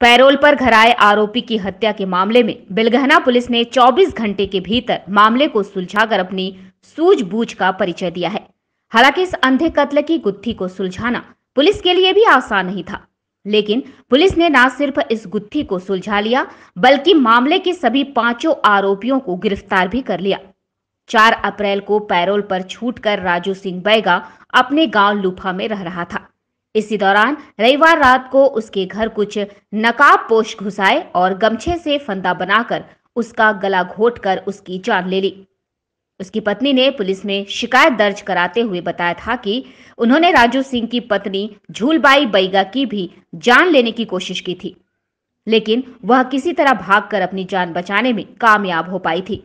payroll पर घर आए आरोपी की हत्या के मामले में बिलगहना पुलिस ने 24 घंटे के भीतर मामले को सुलझाकर अपनी सूझबूझ का परिचय दिया है हालांकि इस अंधे कत्ल की गुत्थी को सुलझाना पुलिस के लिए भी आसान नहीं था लेकिन पुलिस ने न सिर्फ इस गुत्थी को सुलझा लिया बल्कि मामले के सभी पांचों आरोपियों को गिरफ्तार भी कर लिया चार अप्रैल को पैरोल पर छूटकर राजू सिंह बैगा अपने गांव लुफा में रह रहा था इसी दौरान रविवार रात को उसके घर कुछ नकाब पोष घुसाए और गमछे से फंदा बनाकर उसका गला घोट उसकी जान ले ली उसकी पत्नी ने पुलिस में शिकायत दर्ज कराते हुए बताया था कि उन्होंने राजू सिंह की पत्नी झूलबाई बैगा की भी जान लेने की कोशिश की थी लेकिन वह किसी तरह भागकर अपनी जान बचाने में कामयाब हो पाई थी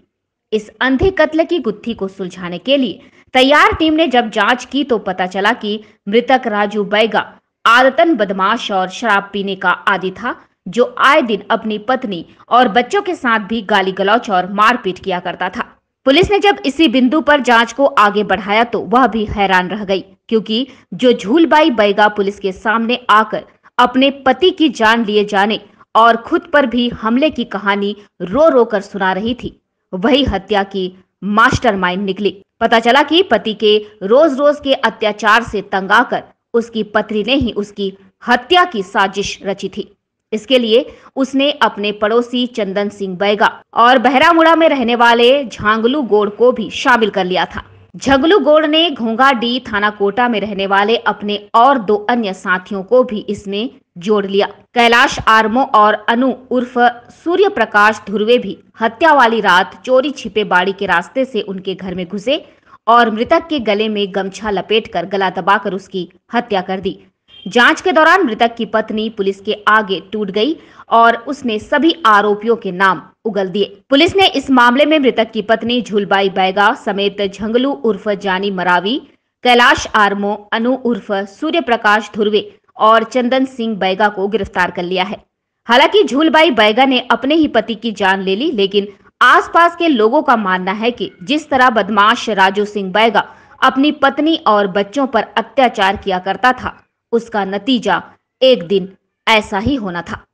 इस अंधे कत्ल की गुत्थी को सुलझाने के लिए तैयार टीम ने जब जांच की तो पता चला कि मृतक राजू बैगा आदतन बदमाश और शराब पीने का आदि था जो आए दिन अपनी पत्नी और बच्चों के साथ भी गाली गलौच और मारपीट किया करता था पुलिस ने जब इसी बिंदु पर जांच को आगे बढ़ाया तो वह भी हैरान रह गई क्योंकि जो झूलबाई बैगा पुलिस के सामने आकर अपने पति की जान लिए जाने और खुद पर भी हमले की कहानी रो रो कर सुना रही थी वही हत्या की मास्टरमाइंड निकली पता चला कि पति के रोज रोज के अत्याचार से तंग आकर उसकी पत्नी ने ही उसकी हत्या की साजिश रची थी इसके लिए उसने अपने पड़ोसी चंदन सिंह बैगा और बहरामुड़ा में रहने वाले झांगलू गोड़ को भी शामिल कर लिया था झगलू गोड़ ने डी थाना कोटा में रहने वाले अपने और दो अन्य साथियों को भी इसमें जोड़ लिया कैलाश आर्मो और अनु उर्फ सूर्य प्रकाश ध्रुवे भी हत्या वाली रात चोरी छिपे बाड़ी के रास्ते से उनके घर में घुसे और मृतक के गले में गमछा लपेटकर गला दबाकर उसकी हत्या कर दी जांच के दौरान मृतक की पत्नी पुलिस के आगे टूट गई और उसने सभी आरोपियों के नाम उगल दिए पुलिस ने इस मामले में मृतक की पत्नी झुलबाई बैगा समेत झंगलू उर्फ जानी मरावी कैलाश आर्मो अनु उर्फ सूर्य प्रकाश धुर्वे और चंदन सिंह बैगा को गिरफ्तार कर लिया है हालांकि झूलबाई बैगा ने अपने ही पति की जान ले ली लेकिन आसपास के लोगों का मानना है कि जिस तरह बदमाश राजू सिंह बैगा अपनी पत्नी और बच्चों पर अत्याचार किया करता था उसका नतीजा एक दिन ऐसा ही होना था